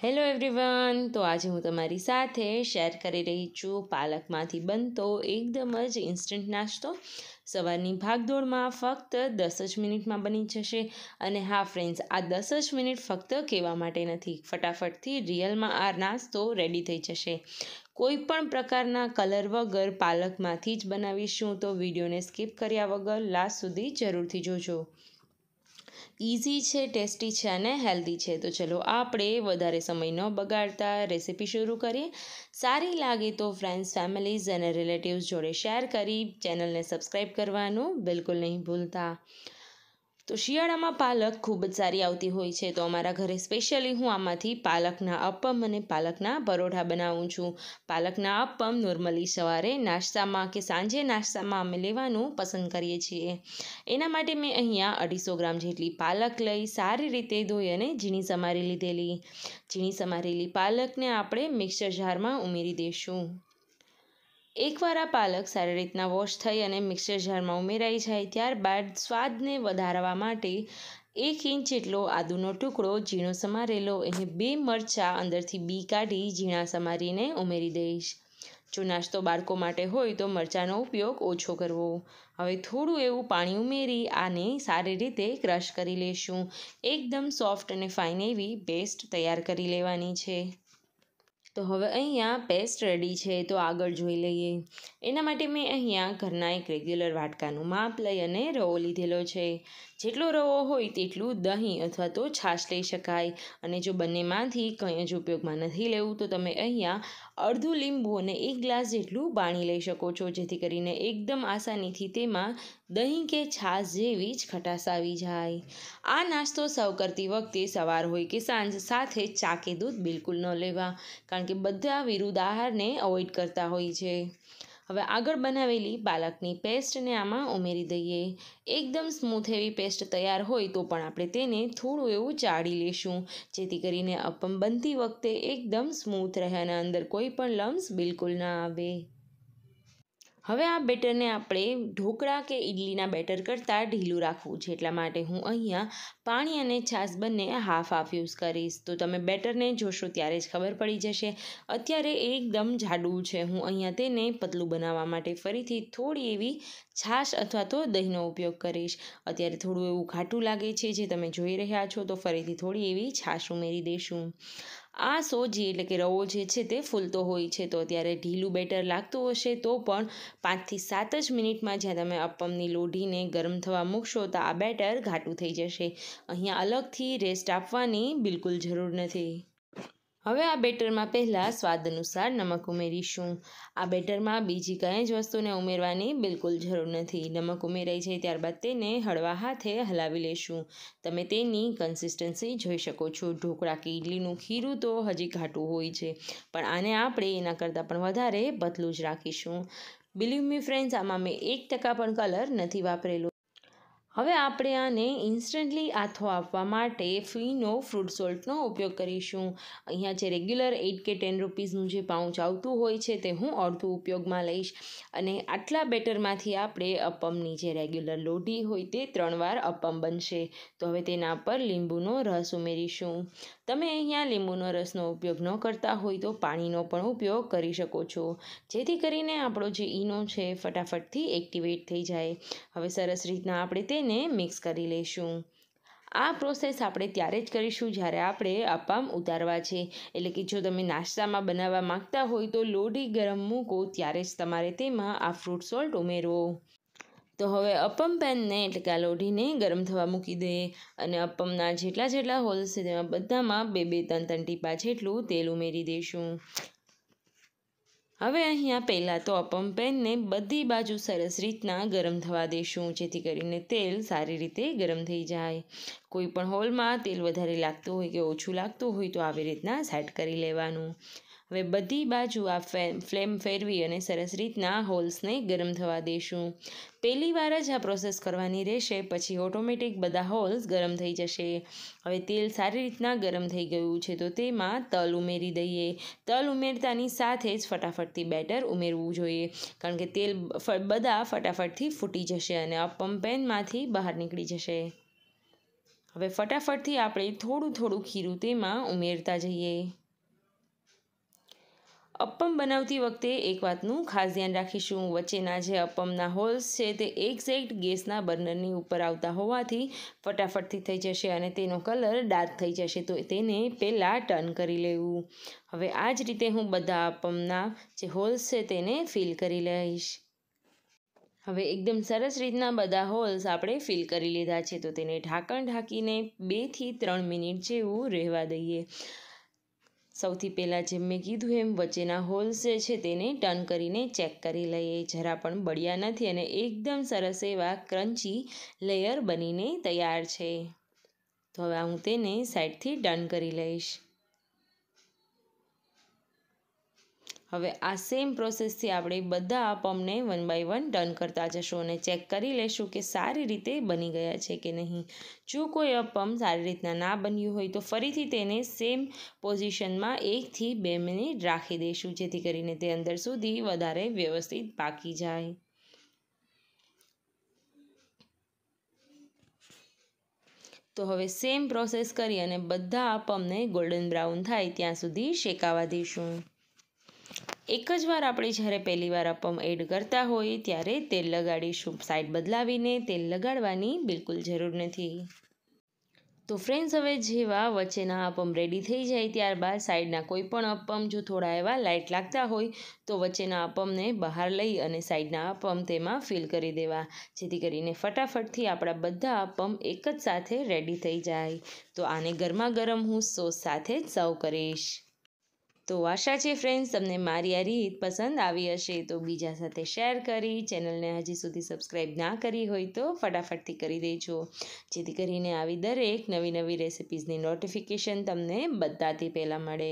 hello everyone તો આજે હું તમારી સાથે શેર કરી રહી છું પાલકમાંથી બનતો એકદમ જ ઇન્સ્ટન્ટ નાસ્તો સવારની ભાગદોડમાં ફક્ત દસ જ મિનિટમાં બની જશે અને હા ફ્રેન્ડ્સ આ દસ જ મિનિટ ફક્ત કહેવા માટે નથી ફટાફટથી રિયલમાં આ નાસ્તો રેડી થઈ જશે કોઈ પણ પ્રકારના કલર વગર પાલકમાંથી જ બનાવીશું તો વિડીયોને સ્કીપ કર્યા વગર લાસ્ટ સુધી જરૂરથી જોજો ઇઝી છે ટેસ્ટી છે અને હેલ્ધી છે તો ચલો આપણે વધારે સમય ન બગાડતા રેસીપી શરૂ કરીએ સારી લાગે તો ફ્રેન્ડ્સ ફેમિલીઝ અને રિલેટિવ્સ જોડે શેર કરી ચેનલને સબસ્ક્રાઈબ કરવાનું બિલકુલ નહીં ભૂલતા તો શિયાળામાં પાલક ખૂબ જ સારી આવતી હોય છે તો અમારા ઘરે સ્પેશિયલી હું આમાંથી પાલકના અપમ અને પાલકના પરોઠા બનાવું છું પાલકના અપમ નોર્મલી સવારે નાસ્તામાં કે સાંજે નાસ્તામાં અમે લેવાનું પસંદ કરીએ છીએ એના માટે મેં અહીંયા અઢીસો ગ્રામ જેટલી પાલક લઈ સારી રીતે ધોઈ અને ઝીણી સમારી લીધેલી ઝીણી સમારેલી પાલકને આપણે મિક્સર જારમાં ઉમેરી દઈશું એકવાર આ પાલક સારી રીતના વોશ થઈ અને મિક્સર જારમાં ઉમેરાઈ જાય ત્યારબાદ સ્વાદને વધારવા માટે એક ઇંચ જેટલો આદુનો ટુકડો ઝીણો સમારેલો એને બે મરચાં અંદરથી બી કાઢી ઝીણા સમારીને ઉમેરી દઈશ જો નાસ્તો બાળકો માટે હોય તો મરચાંનો ઉપયોગ ઓછો કરવો હવે થોડું એવું પાણી ઉમેરી આને સારી રીતે ક્રશ કરી લેશું એકદમ સોફ્ટ અને ફાઇન એવી પેસ્ટ તૈયાર કરી લેવાની છે તો હવે અહીંયા પેસ્ટ રેડી છે તો આગળ જોઈ લઈએ એના માટે મેં અહીંયા ઘરના એક રેગ્યુલર વાટકાનું માપ લઈ અને રવો લીધેલો છે જેટલો રવો હોય તેટલું દહીં અથવા તો છાશ લઈ શકાય અને જો બંનેમાંથી કંઈ જ ઉપયોગમાં નથી લેવું તો તમે અહીંયા અડધું લીંબુ અને એક ગ્લાસ જેટલું બાણી લઈ શકો છો જેથી કરીને એકદમ આસાનીથી તેમાં દહીં કે છાશ જેવી જ ખટાશ આવી જાય આ નાસ્તો સર્વ કરતી વખતે સવાર હોય કે સાંજ સાથે ચા કે દૂધ બિલકુલ ન લેવા કારણ કે બધા વિરુદ્ધ આહારને અવોઇડ કરતા હોય છે હવે આગળ બનાવેલી પાલકની પેસ્ટને આમાં ઉમેરી દઈએ એકદમ સ્મૂથ એવી પેસ્ટ તૈયાર હોય તો પણ આપણે તેને થોડું એવું ચાળી લેશું જેથી કરીને અપમ બનતી વખતે એકદમ સ્મૂથ રહે અને અંદર કોઈ પણ લમ્સ બિલકુલ ના આવે હવે આ બેટરને આપણે ઢોકળા કે ઇડલીના બેટર કરતાં ઢીલું રાખવું છે એટલા માટે હું અહીંયા પાણી અને છાશ બંને હાફ હાફ યુઝ કરીશ તો તમે બેટરને જોશો ત્યારે જ ખબર પડી જશે અત્યારે એકદમ જાડું છે હું અહીંયા તેને પતલું બનાવવા માટે ફરીથી થોડી એવી છાશ અથવા તો દહીંનો ઉપયોગ કરીશ અત્યારે થોડું એવું ઘાટું લાગે છે જે તમે જોઈ રહ્યા છો તો ફરીથી થોડી એવી છાશ ઉમેરી દઈશું આ સોજી એટલે કે રવો જે છે તે ફૂલતો હોય છે તો ત્યારે ઢીલું બેટર લાગતું હશે તો પણ પાંચથી સાત જ મિનિટમાં જ્યાં તમે અપમની લોઢીને ગરમ થવા મૂકશો તો આ બેટર ઘાટું થઈ જશે અહીંયા અલગથી રેસ્ટ આપવાની બિલકુલ જરૂર નથી હવે આ બેટરમાં પહેલાં સ્વાદ અનુસાર નમક ઉમેરીશું આ બેટરમાં બીજી કંઈ જ વસ્તુને ઉમેરવાની બિલકુલ જરૂર નથી નમક ઉમેરાઈ જાય ત્યારબાદ તેને હળવા હાથે હલાવી લેશું તમે તેની કન્સિસ્ટન્સી જોઈ શકો છો ઢોકળા કે ઇડલીનું ખીરું તો હજી ઘાટું હોય છે પણ આને આપણે એના કરતાં પણ વધારે પતલું જ રાખીશું બિલીવ મી ફ્રેન્ડ્સ આમાં મેં એક ટકા પણ કલર નથી વાપરેલો હવે આપણે આને ઇન્સ્ટન્ટલી આથો આપવા માટે ફીનો ફ્રૂટ સોલ્ટનો ઉપયોગ કરીશું અહીંયા જે રેગ્યુલર એઇટ કે ટેન રૂપીઝનું જે પાઉચ આવતું હોય છે તે હું અડધું ઉપયોગમાં લઈશ અને આટલા બેટરમાંથી આપણે અપમની જે રેગ્યુલર લોઢી હોય તે ત્રણ વાર અપમ બનશે તો હવે તેના પર લીંબુનો રસ ઉમેરીશું તમે અહીંયા લીંબુનો રસનો ઉપયોગ ન કરતા હોય તો પાણીનો પણ ઉપયોગ કરી શકો છો જેથી કરીને આપણો જે ઈનો છે ફટાફટથી એક્ટિવેટ થઈ જાય હવે સરસ રીતના આપણે તેને તેને મિક્સ કરી લઈશું આ પ્રોસેસ આપણે ત્યારે જ કરીશું જ્યારે આપણે અપામ ઉતારવા છે એટલે કે જો તમે નાસ્તામાં બનાવવા માગતા હોય તો લોઢી ગરમ મૂકો ત્યારે જ તમારે તેમાં આ ફ્રૂટ સોલ્ટ ઉમેરવો તો હવે અપમ પેનને એટલે કે આ લોઢીને ગરમ થવા મૂકી દે અને અપમના જેટલા જેટલા હોલ્સ છે તેમાં બધામાં બે બે ત્રણ ત્રણ ટીપા જેટલું તેલ ઉમેરી દઈશું હવે અહીંયા પહેલાં તો અપમ પેનને બધી બાજુ સરસ રીતના ગરમ થવા દેશું જેથી કરીને તેલ સારી રીતે ગરમ થઈ જાય કોઈ પણ હોલમાં તેલ વધારે લાગતું હોય કે ઓછું લાગતું હોય તો આવી રીતના સેટ કરી લેવાનું હવે બધી બાજુ આ ફ્લેમ ફેરવી અને સરસ રીતના હોલ્સને ગરમ થવા દઈશું પહેલી વાર જ આ પ્રોસેસ કરવાની રહેશે પછી ઓટોમેટિક બધા હોલ્સ ગરમ થઈ જશે હવે તેલ સારી રીતના ગરમ થઈ ગયું છે તો તેમાં તલ ઉમેરી દઈએ તલ ઉમેરતાની સાથે જ ફટાફટથી બેટર ઉમેરવું જોઈએ કારણ કે તેલ બધા ફટાફટથી ફૂટી જશે અને અપમ પેનમાંથી બહાર નીકળી જશે હવે ફટાફટથી આપણે થોડું થોડું ખીરું તેમાં ઉમેરતા જઈએ અપમ બનાવતી વખતે એક વાતનું ખાસ ધ્યાન રાખીશું વચ્ચેના જે અપમના હોલ્સ છે તે એક્ઝેક્ટ ગેસના બર્નરની ઉપર આવતા હોવાથી ફટાફટથી થઈ જશે અને તેનો કલર ડાર્ક થઈ જશે તો તેને પહેલાં ટર્ન કરી લેવું હવે આ જ રીતે હું બધા અપમના જે હોલ્સ છે તેને ફિલ કરી લઈશ હવે એકદમ સરસ રીતના બધા હોલ્સ આપણે ફિલ કરી લીધા છે તો તેને ઢાંકણ ઢાંકીને બેથી ત્રણ મિનિટ જેવું રહેવા દઈએ સૌથી પહેલાં જેમ મેં કીધું એમ વચ્ચેના હોલ્સ જે છે તેને ટર્ન કરીને ચેક કરી લઈએ જરા પણ બળ્યા નથી અને એકદમ સરસ એવા ક્રન્ચી લેયર બનીને તૈયાર છે તો હવે હું તેને સાઈડથી ટર્ન કરી લઈશ હવે આ સેમ પ્રોસેસથી આપણે બધા આપમને વન બાય વન ડન કરતા જશું અને ચેક કરી લેશું કે સારી રીતે બની ગયા છે કે નહીં જો કોઈ અપમ સારી રીતના ના બન્યું હોય તો ફરીથી તેને સેમ પોઝિશનમાં એકથી બે મિનિટ રાખી દઈશું જેથી કરીને તે અંદર સુધી વધારે વ્યવસ્થિત પાકી જાય તો હવે સેમ પ્રોસેસ કરી અને બધા અપમને ગોલ્ડન બ્રાઉન થાય ત્યાં સુધી શેકાવા દઈશું એક જ વાર આપણે જ્યારે પહેલી વાર અપમ એડ કરતા હોઈએ ત્યારે તેલ લગાડીશું સાઈડ બદલાવીને તેલ લગાડવાની બિલકુલ જરૂર નથી તો ફ્રેન્ડ્સ હવે જેવા વચ્ચેના અપમ રેડી થઈ જાય ત્યારબાદ સાઈડના કોઈ પણ અપમ જો થોડા એવા લાઇટ લાગતા હોય તો વચ્ચેના અપમને બહાર લઈ અને સાઈડના અપમ તેમાં ફિલ કરી દેવા જેથી કરીને ફટાફટથી આપણા બધા અપમ એક જ સાથે રેડી થઈ જાય તો આને ગરમા ગરમ હું સોસ સાથે જ સર્વ કરીશ તો આશા છે ફ્રેન્ડ્સ તમને મારી આ રીત પસંદ આવી હશે તો બીજા સાથે શેર કરી ચેનલને હજી સુધી સબસ્ક્રાઈબ ના કરી હોય તો ફટાફટથી કરી દેજો જેથી કરીને આવી દરેક નવી નવી રેસિપીઝની નોટિફિકેશન તમને બધાથી પહેલાં મળે